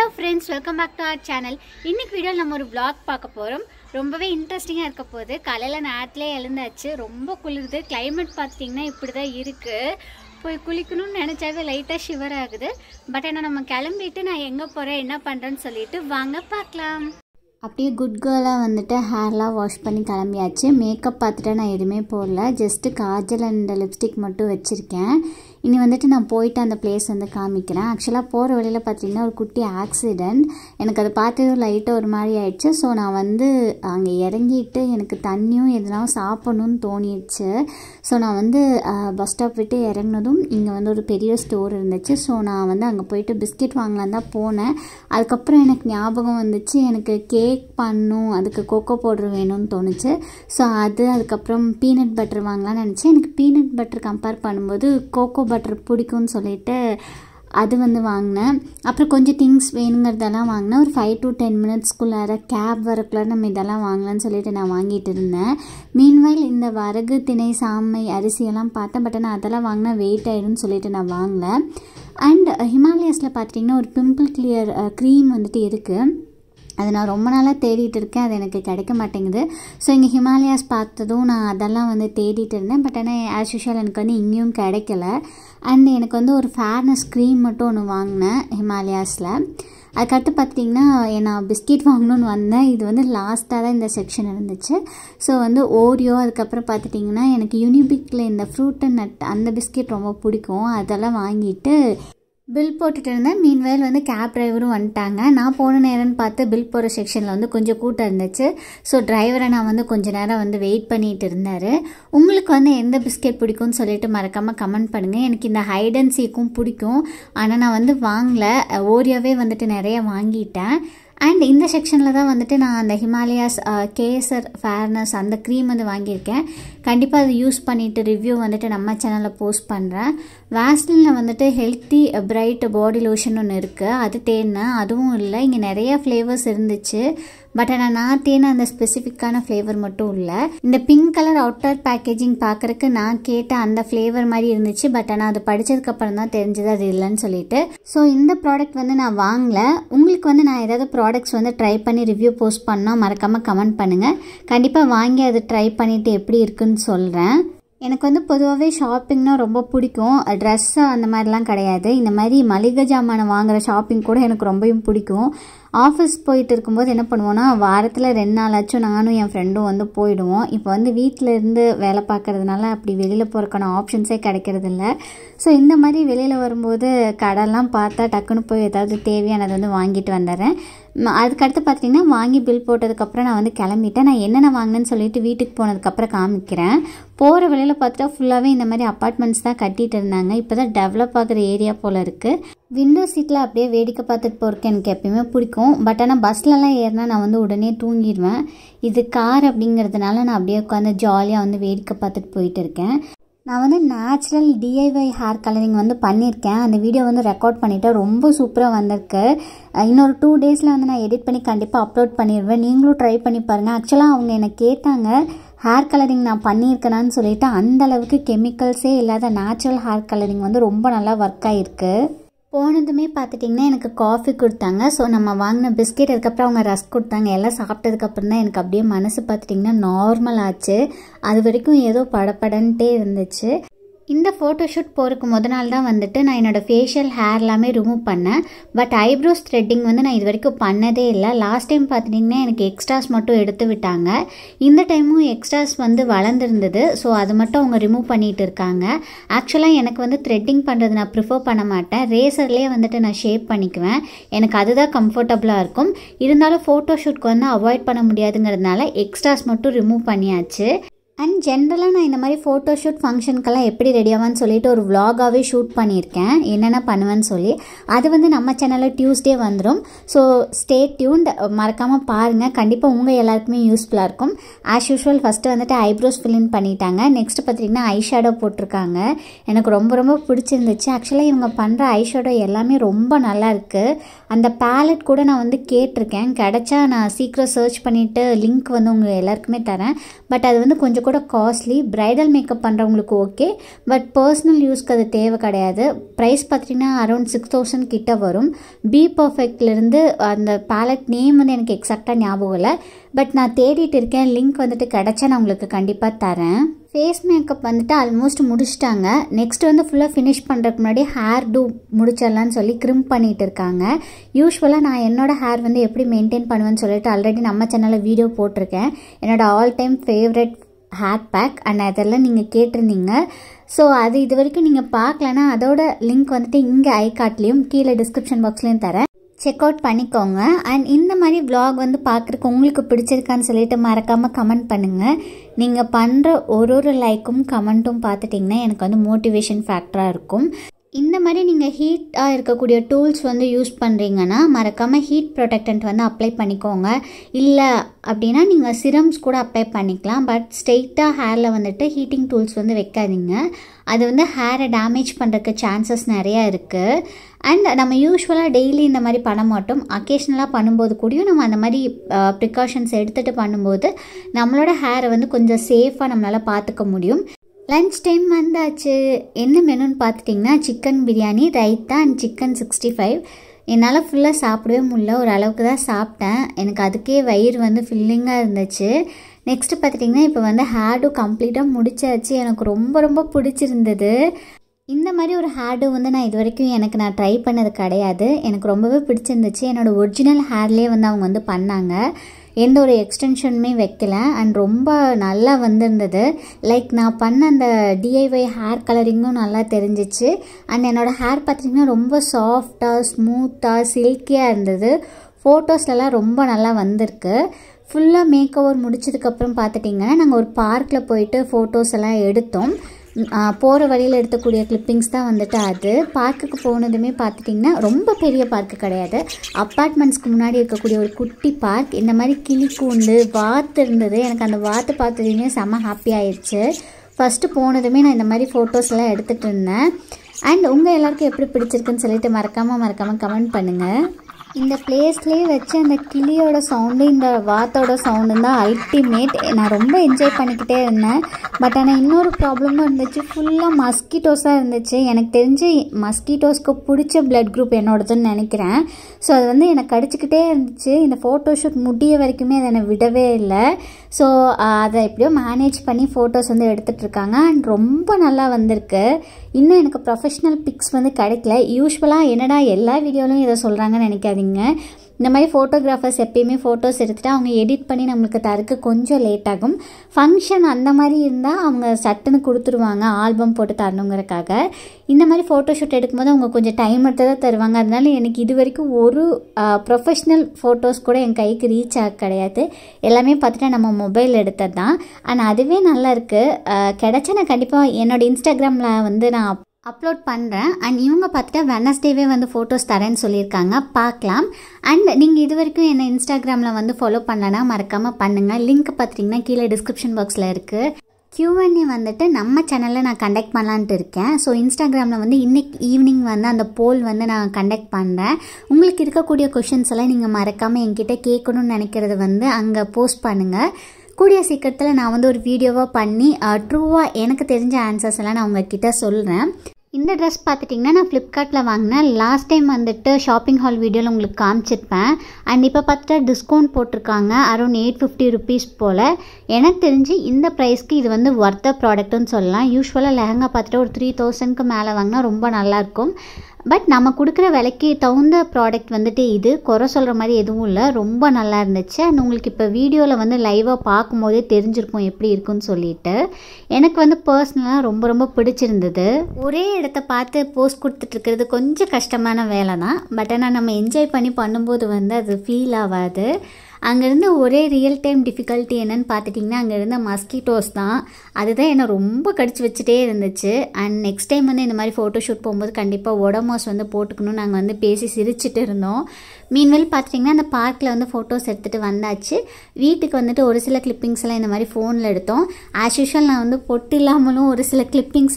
hello friends welcome back to our channel இன்றைக்கி video நம்ம ஒரு ப்ளாக் பார்க்க போகிறோம் ரொம்பவே இன்ட்ரெஸ்டிங்காக இருக்க போகுது காலையில் நேரத்துலேயே எழுந்தாச்சு ரொம்ப குளிருது கிளைமேட் பார்த்தீங்கன்னா இப்படி தான் இருக்குது போய் குளிக்கணும்னு நினச்சாவே லைட்டாக ஷிவர் ஆகுது பட் ஆனால் நம்ம கிளம்பிட்டு நான் எங்கே போகிறேன் என்ன பண்ணுறேன்னு சொல்லிட்டு வாங்க பார்க்கலாம் அப்படியே குட் கேர்லாக வந்துட்டு ஹேர்லாம் வாஷ் பண்ணி கிளம்பியாச்சு மேக்கப் பார்த்துட்டு நான் எதுவுமே போடல ஜஸ்ட்டு காஜல் அண்ட் லிப்ஸ்டிக் மட்டும் வச்சுருக்கேன் இனி வந்துட்டு நான் போயிட்டு அந்த பிளேஸ் வந்து காமிக்கிறேன் ஆக்சுவலாக போகிற வழியில் பார்த்தீங்கன்னா ஒரு குட்டி ஆக்சிடெண்ட் எனக்கு அதை பார்த்து லைட்டாக ஒரு மாதிரி ஆயிடுச்சு ஸோ நான் வந்து அங்கே இறங்கிட்டு எனக்கு தண்ணியும் எதுனா சாப்பிடணும்னு தோணிடுச்சு ஸோ நான் வந்து பஸ் ஸ்டாப் விட்டு இறங்கினதும் இங்கே வந்து ஒரு பெரிய ஸ்டோர் இருந்துச்சு ஸோ நான் வந்து அங்கே போயிட்டு பிஸ்கெட் வாங்கலாம் தான் போனேன் அதுக்கப்புறம் எனக்கு ஞாபகம் வந்துச்சு எனக்கு கேக் பண்ணும் அதுக்கு கோகோ பவுடர் வேணும்னு தோணுச்சு ஸோ அது அதுக்கப்புறம் பீனட் பட்டர் வாங்கலாம்னு நினச்சேன் எனக்கு பீனட் பட்டர் கம்பேர் பண்ணும்போது கோகோ பட்டர் பிடிக்கும்னு சொல்லிட்டு அது வந்து வாங்கினேன் அப்புறம் கொஞ்சம் திங்ஸ் வேணுங்கிறதெல்லாம் வாங்கினேன் ஒரு ஃபைவ் டு டென் மினிட்ஸ்க்குள்ளார கேப் வரக்குள்ள நம்ம இதெல்லாம் வாங்கலான்னு சொல்லிட்டு நான் வாங்கிட்டு இருந்தேன் மீன்வைல் இந்த வரகு திணை சாமை அரிசியெல்லாம் பார்த்தேன் பட் நான் அதெல்லாம் வாங்கினா வெயிட் ஆகிடும்னு சொல்லிட்டு நான் வாங்கலை அண்ட் ஹிமாலயாஸில் பார்த்துட்டிங்கன்னா ஒரு பிம்பிள் கிளியர் க்ரீம் வந்துட்டு இருக்குது அது நான் ரொம்ப நாளாக தேடிட்டு இருக்கேன் அது எனக்கு கிடைக்க மாட்டேங்குது ஸோ இங்கே ஹிமாலயாஸ் பார்த்ததும் நான் அதெல்லாம் வந்து தேடிட்டு இருந்தேன் பட் ஆனால் ஆஸ் யூஷுவல் எனக்கு வந்து இங்கேயும் கிடைக்கல அண்ட் எனக்கு வந்து ஒரு ஃபேர்னஸ் க்ரீம் மட்டும் ஒன்று வாங்கினேன் ஹிமாலயாஸில் அதுக்கடுத்து பார்த்தீங்கன்னா நான் பிஸ்கெட் வாங்கணும்னு வந்தேன் இது வந்து லாஸ்ட்டாக தான் இந்த செக்ஷன் இருந்துச்சு ஸோ வந்து ஓரியோ அதுக்கப்புறம் பார்த்துட்டிங்கன்னா எனக்கு யூனிபிக்கில் இந்த ஃப்ரூட் அண்ட் நட் அந்த பிஸ்கெட் ரொம்ப பிடிக்கும் அதெல்லாம் வாங்கிட்டு பில் போட்டுட்டு இருந்தேன் மீன் வயல் வந்து கேப் டிரைவரும் வந்துட்டாங்க நான் போன நேரம்னு பார்த்து பில் போகிற செக்ஷனில் வந்து கொஞ்சம் கூட்டம் இருந்துச்சு ஸோ டிரைவரை நான் வந்து கொஞ்ச நேரம் வந்து வெயிட் பண்ணிகிட்டு இருந்தார் உங்களுக்கு வந்து எந்த பிஸ்கெட் பிடிக்கும்னு சொல்லிட்டு மறக்காமல் கமெண்ட் பண்ணுங்கள் எனக்கு இந்த ஹைடன் சீக்கும் பிடிக்கும் ஆனால் நான் வந்து வாங்கலை ஓரியாவே வந்துட்டு நிறைய வாங்கிட்டேன் அண்ட் இந்த செக்ஷனில் தான் வந்துட்டு நான் அந்த ஹிமாலயாஸ் கேசர் ஃபேர்னஸ் அந்த க்ரீம் வந்து வாங்கியிருக்கேன் கண்டிப்பாக அதை யூஸ் பண்ணிவிட்டு ரிவ்யூ வந்துட்டு நம்ம சேனலில் போஸ்ட் பண்ணுறேன் வேஸ்லினில் வந்துட்டு ஹெல்த்தி பிரைட் பாடி லோஷன் ஒன்று இருக்குது அது தேடினேன் அதுவும் இல்லை இங்கே நிறையா ஃப்ளேவர்ஸ் இருந்துச்சு பட் ஆனால் நான் தேன அந்த ஸ்பெசிஃபிக்கான ஃப்ளேவர் மட்டும் இல்லை இந்த பிங்க் கலர் அவுட்டர் பேக்கேஜிங் பார்க்குறக்கு நான் கேட்ட அந்த ஃப்ளேவர் மாதிரி இருந்துச்சு பட் ஆனால் அது படித்ததுக்கப்புறம் தான் தெரிஞ்சது அது இல்லைன்னு சொல்லிட்டு ஸோ இந்த ப்ராடக்ட் வந்து நான் வாங்கல உங்களுக்கு வந்து நான் ஏதாவது ப்ராடக்ட்ஸ் வந்து ட்ரை பண்ணி ரிவ்யூ போஸ்ட் பண்ணால் மறக்காமல் கமெண்ட் பண்ணுங்கள் கண்டிப்பாக வாங்கி அதை ட்ரை பண்ணிவிட்டு எப்படி இருக்குன்னு சொல்கிறேன் எனக்கு வந்து பொதுவாகவே ஷாப்பிங்னா ரொம்ப பிடிக்கும் ட்ரெஸ்ஸு அந்த மாதிரிலாம் கிடையாது இந்த மாதிரி மளிகை ஜாமான் வாங்குகிற ஷாப்பிங் கூட எனக்கு ரொம்பவும் பிடிக்கும் ஆஃபீஸ் போயிட்டு இருக்கும்போது என்ன பண்ணுவோன்னா வாரத்தில் ரெண்டு நாளாச்சும் நானும் என் ஃப்ரெண்டும் வந்து போயிடுவோம் இப்போ வந்து வீட்டில் இருந்து வேலை பார்க்குறதுனால அப்படி வெளியில் போகிறக்கான ஆப்ஷன்ஸே கிடைக்கிறது இல்லை ஸோ இந்த மாதிரி வெளியில் வரும்போது கடைலாம் பார்த்தா டக்குன்னு போய் ஏதாவது தேவையானது வந்து வாங்கிட்டு வந்துடுறேன் அதுக்கடுத்து பார்த்திங்கன்னா வாங்கி பில் போட்டதுக்கப்புறம் நான் வந்து கிளம்பிட்டேன் நான் என்னென்ன வாங்கினேன்னு சொல்லிட்டு வீட்டுக்கு போனதுக்கப்புறம் காமிக்கிறேன் போகிற வழியில் பார்த்துட்டா ஃபுல்லாகவே இந்த மாதிரி அப்பார்ட்மெண்ட்ஸ் தான் கட்டிகிட்டு இருந்தாங்க இப்போ தான் டெவலப் ஆகிற ஏரியா போல் இருக்குது விண்டோ சீட்டில் அப்படியே வேடிக்கை பார்த்துட்டு போகிறக்கு எனக்கு எப்பயுமே பிடிக்கும் பட் ஆனால் பஸ்லலாம் ஏறினா நான் வந்து உடனே தூங்கிடுவேன் இது கார் அப்படிங்கிறதுனால நான் அப்படியே உட்காந்து ஜாலியாக வந்து வேடிக்கை பார்த்துட்டு போயிட்டு இருக்கேன் நான் வந்து நேச்சுரல் டிஐஒய் ஹேர் கலரிங் வந்து பண்ணியிருக்கேன் அந்த வீடியோ வந்து ரெக்கார்ட் பண்ணிவிட்டு ரொம்ப சூப்பராக வந்திருக்கு இன்னொரு டூ டேஸில் வந்து நான் எடிட் பண்ணி கண்டிப்பாக அப்லோட் பண்ணிடுவேன் நீங்களும் ட்ரை பண்ணி பாருங்கள் ஆக்சுவலாக அவங்க என்னை கேட்டாங்க ஹேர் கலரிங் நான் பண்ணியிருக்கேனான்னு சொல்லிவிட்டு அந்தளவுக்கு கெமிக்கல்ஸே இல்லாத நேச்சுரல் ஹேர் கலரிங் வந்து ரொம்ப நல்லா ஒர்க் ஆகிருக்கு போனதுமே பார்த்துட்டிங்கன்னா எனக்கு காஃபி கொடுத்தாங்க ஸோ நம்ம வாங்கின பிஸ்கெட் அதுக்கப்புறம் அவங்க ரஸ் கொடுத்தாங்க எல்லாம் சாப்பிட்டதுக்கப்புறம் தான் எனக்கு அப்படியே மனசு பார்த்துட்டிங்கன்னா நார்மல் ஆச்சு அது வரைக்கும் ஏதோ படப்படன்ட்டே இருந்துச்சு இந்த ஃபோட்டோஷூட் போகிறதுக்கு முத நாள் தான் வந்துட்டு நான் என்னோடய ஃபேஷியல் ஹேர் எல்லாமே ரிமூவ் பண்ணேன் பட் ஐப்ரோஸ் த்ரெட்டிங் வந்து நான் இது வரைக்கும் பண்ணதே இல்லை லாஸ்ட் டைம் பார்த்துட்டிங்கன்னா எனக்கு எக்ஸ்ட்ராஸ் மட்டும் எடுத்து விட்டாங்க இந்த டைமும் எக்ஸ்ட்ராஸ் வந்து வளர்ந்துருந்தது ஸோ அது மட்டும் அவங்க ரிமூவ் பண்ணிகிட்டு இருக்காங்க ஆக்சுவலாக எனக்கு வந்து த்ரெட்டிங் பண்ணுறது நான் ப்ரிஃபர் பண்ண மாட்டேன் ரேசர்லேயே வந்துட்டு நான் ஷேப் பண்ணிக்குவேன் எனக்கு அதுதான் கம்ஃபர்டபுளாக இருக்கும் இருந்தாலும் ஃபோட்டோஷூட்க்கு வந்து அவாய்ட் பண்ண முடியாதுங்கிறதுனால எக்ஸ்ட்ராஸ் மட்டும் ரிமூவ் பண்ணியாச்சு அண்ட் ஜென்ரலாக நான் இந்த மாதிரி ஃபோட்டோ ஷூட் ஃபங்க்ஷனுக்கெல்லாம் எப்படி ரெடியாவான்னு சொல்லிட்டு ஒரு விலாகாகவே ஷூட் பண்ணியிருக்கேன் என்னென்ன பண்ணுவேன்னு சொல்லி அது வந்து நம்ம சேனலில் டியூஸ்டே வந்துடும் ஸோ ஸ்டே டியூன் மறக்காமல் பாருங்கள் கண்டிப்பாக உங்கள் எல்லாருக்குமே யூஸ்ஃபுல்லாக இருக்கும் ஆஸ் யூஷுவல் ஃபஸ்ட்டு வந்துட்டு ஐப்ரோஸ் ஃபில்இன் பண்ணிட்டாங்க நெக்ஸ்ட் பார்த்திங்கன்னா ஐ ஷேடோ போட்டிருக்காங்க எனக்கு ரொம்ப ரொம்ப பிடிச்சிருந்துச்சு ஆக்சுவலாக இவங்க பண்ணுற ஐ ஷேடோ எல்லாமே ரொம்ப நல்லா இருக்குது அந்த பேலட் கூட நான் வந்து கேட்டிருக்கேன் கிடச்சா நான் சீக்கிரம் சர்ச் பண்ணிவிட்டு லிங்க் வந்து உங்கள் எல்லாருக்குமே தரேன் பட் அது வந்து கொஞ்சம் கூட காஸ்ட்லி ப்ரைடல் மேக்கப் பண்ணுறவங்களுக்கு ஓகே பட் பர்சனல் யூஸ்க்கு அது தேவை கிடையாது ப்ரைஸ் பார்த்திங்கன்னா அரௌண்ட் சிக்ஸ் தௌசண்ட் கிட்டே வரும் பி பர்ஃபெக்ட்லேருந்து அந்த பேலட் நேம் வந்து எனக்கு எக்ஸாக்டாக ஞாபகம் இல்லை பட் நான் தேடிட்டு இருக்கேன் லிங்க் வந்துட்டு கிடச்சா நான் உங்களுக்கு கண்டிப்பாக தரேன் ஃபேஸ் மேக்கப் வந்துட்டு ஆல்மோஸ்ட் முடிச்சிட்டாங்க நெக்ஸ்ட் வந்து ஃபுல்லாக ஃபினிஷ் பண்ணுறதுக்கு முன்னாடி ஹேர் டூ முடிச்சிடலான்னு சொல்லி க்ரிம் பண்ணிகிட்டு இருக்காங்க யூஸ்வலாக நான் என்னோட ஹேர் வந்து எப்படி மெயின்டைன் பண்ணுவேன்னு சொல்லிட்டு ஆல்ரெடி நம்ம சேனலில் வீடியோ போட்டிருக்கேன் என்னோட ஆல் டைம் ஃபேவரட் ஹேட் பேக் அண்ட் அதெல்லாம் நீங்கள் கேட்டிருந்தீங்க ஸோ அது இது வரைக்கும் நீங்கள் பார்க்கலன்னா அதோட லிங்க் வந்துட்டு இங்கே ஐ கார்ட்லேயும் கீழே டிஸ்கிரிப்ஷன் பாக்ஸ்லேயும் தரேன் செக் அவுட் பண்ணிக்கோங்க அண்ட் இந்த மாதிரி விளாக் வந்து பார்க்குறக்கு உங்களுக்கு பிடிச்சிருக்கான்னு சொல்லிட்டு மறக்காமல் கமெண்ட் பண்ணுங்கள் நீங்கள் பண்ணுற ஒரு ஒரு லைக்கும் கமெண்ட்டும் பார்த்துட்டிங்கன்னா எனக்கு வந்து மோட்டிவேஷன் ஃபேக்டராக இருக்கும் இந்த மாதிரி நீங்கள் ஹீட் ப்ராடக்டாக இருக்கக்கூடிய டூல்ஸ் வந்து யூஸ் பண்ணுறீங்கன்னா மறக்காமல் ஹீட் ப்ரொடெக்டன்ட் வந்து அப்ளை பண்ணிக்கோங்க இல்லை அப்படின்னா நீங்கள் சிரம்ஸ் கூட அப்ளை பண்ணிக்கலாம் பட் ஸ்ட்ரெயிட்டாக ஹேரில் வந்துட்டு ஹீட்டிங் டூல்ஸ் வந்து வைக்காதீங்க அது வந்து ஹேரை டேமேஜ் பண்ணுறதுக்கு சான்சஸ் நிறையா இருக்குது அண்ட் நம்ம யூஸ்வலாக டெய்லி இந்த மாதிரி பண்ண மாட்டோம் அக்கேஷ்னலாக பண்ணும்போது கூடயும் நம்ம அந்த மாதிரி ப்ரிகாஷன்ஸ் எடுத்துகிட்டு பண்ணும்போது நம்மளோட ஹேரை வந்து கொஞ்சம் சேஃபாக நம்மளால் பார்த்துக்க முடியும் லன்ச் டைம் வந்தாச்சு என்ன மெனுன்னு பார்த்துட்டிங்கன்னா chicken biryani raita and chicken sixty five என்னால் ஃபுல்லாக சாப்பிடவே முடியல ஒரு அளவுக்கு தான் சாப்பிட்டேன் எனக்கு அதுக்கே வயிறு வந்து ஃபில்லிங்காக இருந்துச்சு நெக்ஸ்ட்டு பார்த்துட்டிங்கன்னா இப்போ வந்து ஹேடும் கம்ப்ளீட்டாக முடிச்சாச்சு எனக்கு ரொம்ப ரொம்ப பிடிச்சிருந்தது இந்த மாதிரி ஒரு ஹேடு வந்து நான் இது வரைக்கும் எனக்கு நான் ட்ரை பண்ணது கிடையாது எனக்கு ரொம்பவே பிடிச்சிருந்துச்சு என்னோடய ஒரிஜினல் ஹேர்லேயே வந்து அவங்க வந்து பண்ணாங்க எந்த ஒரு எக்ஸ்டென்ஷனுமே வைக்கல அண்ட் ரொம்ப நல்லா வந்திருந்தது லைக் நான் பண்ண அந்த டிஐஒய் ஹேர் கலரிங்கும் நல்லா தெரிஞ்சிச்சு அண்ட் என்னோடய ஹேர் பார்த்திங்கன்னா ரொம்ப சாஃப்டாக ஸ்மூத்தாக சில்கியாக இருந்தது ஃபோட்டோஸ்லலாம் ரொம்ப நல்லா வந்திருக்கு ஃபுல்லாக மேக்கவர் முடிச்சதுக்கப்புறம் பார்த்துட்டிங்கன்னா நாங்கள் ஒரு பார்க்கில் போயிட்டு ஃபோட்டோஸ் எல்லாம் எடுத்தோம் போகிற வழியில் எடுத்தக்கூடிய கிளிப்பிங்ஸ் தான் வந்துட்டு அது பார்க்குக்கு போனதுமே பார்த்துட்டிங்கன்னா ரொம்ப பெரிய பார்க்கு கிடையாது அப்பார்ட்மெண்ட்ஸ்க்கு முன்னாடி இருக்கக்கூடிய ஒரு குட்டி பார்க் இந்த மாதிரி கிளி கூண்டு வாத்து இருந்தது எனக்கு அந்த வாத்து பார்த்ததுமே செம்ம ஹாப்பி ஆயிடுச்சு ஃபஸ்ட்டு போனதுமே நான் இந்த மாதிரி ஃபோட்டோஸ்லாம் எடுத்துகிட்டு இருந்தேன் அண்ட் உங்கள் எல்லாருக்கும் எப்படி பிடிச்சிருக்குன்னு சொல்லிட்டு மறக்காமல் மறக்காமல் கமெண்ட் பண்ணுங்கள் இந்த பிளேஸ்லேயே வச்சு அந்த கிளியோட சவுண்டு இந்த வாத்தோட சவுண்டு தான் அல்டிமேட் நான் ரொம்ப என்ஜாய் பண்ணிக்கிட்டே இருந்தேன் பட் ஆனால் இன்னொரு ப்ராப்ளமும் இருந்துச்சு ஃபுல்லாக மஸ்கிட்டோஸாக இருந்துச்சு எனக்கு தெரிஞ்சு மஸ்கிட்டோஸ்க்கு பிடிச்ச பிளட் குரூப் என்னோடதுன்னு நினைக்கிறேன் ஸோ அது வந்து எனக்கு கடிச்சிக்கிட்டே இருந்துச்சு இந்த ஃபோட்டோ ஷூட் முடிய வரைக்குமே அதை என்னை விடவே இல்லை ஸோ அதை எப்படியோ மேனேஜ் பண்ணி ஃபோட்டோஸ் வந்து எடுத்துகிட்ருக்காங்க அண்ட் ரொம்ப நல்லா வந்திருக்கு இன்னும் எனக்கு ப்ரொஃபஷ்னல் பிக்ஸ் வந்து கிடைக்கல யூஸ்வலாக என்னடா எல்லா வீடியோலையும் இதை சொல்கிறாங்கன்னு நினைக்காதீங்க இந்த மாதிரி ஃபோட்டோகிராஃபர்ஸ் எப்பயுமே ஃபோட்டோஸ் எடுத்துகிட்டு அவங்க எடிட் பண்ணி நம்மளுக்கு தரக்கு கொஞ்சம் லேட் ஆகும் ஃபங்க்ஷன் அந்த மாதிரி இருந்தால் அவங்க சட்டுன்னு கொடுத்துருவாங்க ஆல்பம் போட்டு தரணுங்கிறக்காக இந்த மாதிரி ஃபோட்டோ ஷூட் எடுக்கும்போது அவங்க கொஞ்சம் டைம் எடுத்து தான் தருவாங்க அதனால எனக்கு இது வரைக்கும் ஒரு ப்ரொஃபஷ்னல் ஃபோட்டோஸ் கூட என் கைக்கு ரீச் ஆக கிடையாது எல்லாமே பார்த்துட்டு நம்ம மொபைல் எடுத்தது தான் ஆனால் அதுவே நல்லா இருக்குது நான் கண்டிப்பாக என்னோடய இன்ஸ்டாகிராமில் வந்து நான் அப்லோட் பண்ணுறேன் அண்ட் இவங்க பார்த்துட்டு வெனஸ்டேவே வந்து ஃபோட்டோஸ் தரேன்னு சொல்லியிருக்காங்க பார்க்கலாம் அண்ட் நீங்கள் இது வரைக்கும் என்னை இன்ஸ்டாகிராமில் வந்து ஃபாலோ பண்ணலன்னா மறக்காமல் பண்ணுங்கள் லிங்க் பார்த்துட்டிங்கன்னா கீழே டிஸ்கிரிப்ஷன் பாக்ஸில் இருக்குது கியூஎன்ஏ வந்துட்டு நம்ம சேனலில் நான் கண்டக்ட் பண்ணலான்ட்டு இருக்கேன் ஸோ இன்ஸ்டாகிராமில் வந்து இன்றைக்கி ஈவினிங் வந்து அந்த போல் வந்து நான் கண்டக்ட் பண்ணுறேன் உங்களுக்கு இருக்கக்கூடிய கொஷின்ஸ் எல்லாம் நீங்கள் மறக்காமல் என்கிட்ட கேட்கணும்னு நினைக்கிறது வந்து அங்கே போஸ்ட் பண்ணுங்கள் கூடிய சீக்கிரத்தில் நான் வந்து ஒரு வீடியோவாக பண்ணி ட்ரூவாக எனக்கு தெரிஞ்ச ஆன்சர்ஸ் எல்லாம் நான் உங்ககிட்ட சொல்கிறேன் இந்த ட்ரெஸ் பார்த்துட்டிங்கன்னா நான் ஃப்ளிப்கார்ட்டில் வாங்கினேன் லாஸ்ட் டைம் வந்துட்டு ஷாப்பிங் ஹால் வீடியோவில் உங்களுக்கு காமிச்சிருப்பேன் அண்ட் இப்போ பார்த்துட்டா டிஸ்கவுண்ட் போட்டிருக்காங்க அரௌண்ட் எயிட் ஃபிஃப்டி ருபீஸ் போல் எனக்கு தெரிஞ்சு இந்த ப்ரைஸ்க்கு இது வந்து ஒர்த்த ப்ராடக்ட்டுன்னு சொல்லலாம் யூஸ்வலாக லெஹங்கா பார்த்துட்டு ஒரு த்ரீ தௌசண்ட்க்கு மேலே வாங்கினா ரொம்ப நல்லாயிருக்கும் பட் நம்ம கொடுக்குற விலைக்கு தகுந்த ப்ராடக்ட் வந்துட்டு இது குறை சொல்கிற மாதிரி எதுவும் இல்லை ரொம்ப நல்லா இருந்துச்சு அண்ட் உங்களுக்கு இப்போ வீடியோவில் வந்து லைவாக பார்க்கும்போதே தெரிஞ்சிருக்கும் எப்படி இருக்குன்னு சொல்லிட்டு எனக்கு வந்து பர்சனலாக ரொம்ப ரொம்ப பிடிச்சிருந்தது ஒரே இடத்த பார்த்து போஸ்ட் கொடுத்துட்ருக்கிறது கொஞ்சம் கஷ்டமான வேலை தான் பட் ஆனால் நம்ம என்ஜாய் பண்ணி பண்ணும்போது வந்து அது ஃபீல் ஆகாது அங்கேருந்து ஒரே ரியல் டைம் டிஃபிகல்ட்டி என்னென்னு பார்த்துட்டிங்கன்னா அங்கே இருந்த மஸ்கிட்டோஸ் தான் அதுதான் என்னை ரொம்ப கடிச்சு வச்சுட்டே இருந்துச்சு அண்ட் நெக்ஸ்ட் டைம் வந்து இந்த மாதிரி ஃபோட்டோ ஷூட் போகும்போது கண்டிப்பாக ஒடமோஸ் வந்து போட்டுக்கணும்னு நாங்கள் வந்து பேசி சிரிச்சுட்டு இருந்தோம் மீன்வெல் பார்த்துட்டிங்கன்னா அந்த பார்க்கில் வந்து ஃபோட்டோஸ் எடுத்துகிட்டு வந்தாச்சு வீட்டுக்கு வந்துட்டு ஒரு சில எல்லாம் இந்த மாதிரி ஃபோனில் எடுத்தோம் ஆஸ் யூஷுவல் நான் வந்து பொட்டு இல்லாமலும் ஒரு சில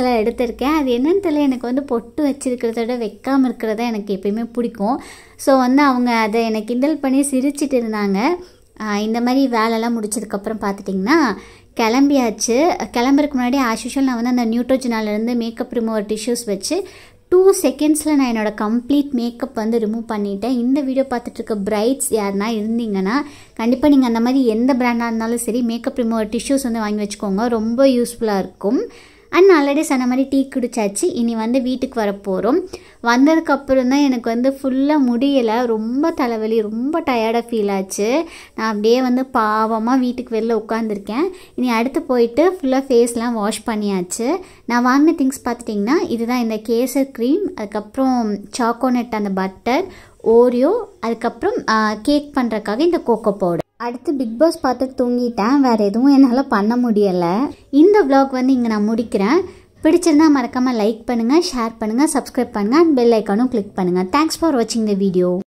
எல்லாம் எடுத்திருக்கேன் அது என்னென்னு தெரியல எனக்கு வந்து பொட்டு வச்சிருக்கிறத விட வைக்காமல் இருக்கிறதா எனக்கு எப்பயுமே பிடிக்கும் ஸோ வந்து அவங்க அதை எனக்கு கிண்டல் பண்ணி சிரிச்சிட்டு இருந்தாங்க இந்த மாதிரி வேலைலாம் முடிச்சதுக்கப்புறம் பார்த்துட்டிங்கன்னா கிளம்பியாச்சு கிளம்புறதுக்கு முன்னாடி யூஷுவல் நான் வந்து அந்த நியூட்ரோஜினாலேருந்து மேக்கப் ரிமூவர் டிஷ்யூஸ் வச்சு டூ செகண்ட்ஸில் நான் என்னோடய கம்ப்ளீட் மேக்கப் வந்து ரிமூவ் பண்ணிட்டேன் இந்த வீடியோ பார்த்துட்ருக்க பிரைட்ஸ் யார்னா இருந்தீங்கன்னா கண்டிப்பாக நீங்கள் அந்த மாதிரி எந்த ப்ராண்டாக இருந்தாலும் சரி மேக்கப் ரிமூவர் டிஷ்யூஸ் வந்து வாங்கி வச்சுக்கோங்க ரொம்ப யூஸ்ஃபுல்லாக இருக்கும் அண்ட் ஆல்ரெடி சொன்ன மாதிரி டீ குடிச்சாச்சு இனி வந்து வீட்டுக்கு வர போகிறோம் வந்ததுக்கப்புறம் தான் எனக்கு வந்து ஃபுல்லாக முடியலை ரொம்ப தலைவலி ரொம்ப டயர்டாக ஃபீல் ஆச்சு நான் அப்படியே வந்து பாவமாக வீட்டுக்கு வெளில உட்காந்துருக்கேன் இனி அடுத்து போயிட்டு ஃபுல்லாக ஃபேஸ்லாம் வாஷ் பண்ணியாச்சு நான் வாங்கின திங்ஸ் பார்த்துட்டிங்கன்னா இதுதான் இந்த கேசர் க்ரீம் அதுக்கப்புறம் சாக்கோனட் அந்த பட்டர் ஓரியோ அதுக்கப்புறம் கேக் பண்ணுறக்காக இந்த கோகோ பவுடர் அடுத்து பிக் பாஸ் பார்த்துட்டு தூங்கிட்டேன் வேறு எதுவும் என்னால் பண்ண முடியலை இந்த விளாக் வந்து இங்கே நான் முடிக்கிறேன் பிடிச்சிருந்தா மறக்காமல் லைக் பண்ணுங்கள் ஷேர் பண்ணுங்கள் சப்ஸ்கிரைப் பண்ணுங்கள் அண்ட் பெல் ஐக்கானும் கிளிக் பண்ணுங்கள் தேங்க்ஸ் ஃபார் வாட்சிங் த வீடியோ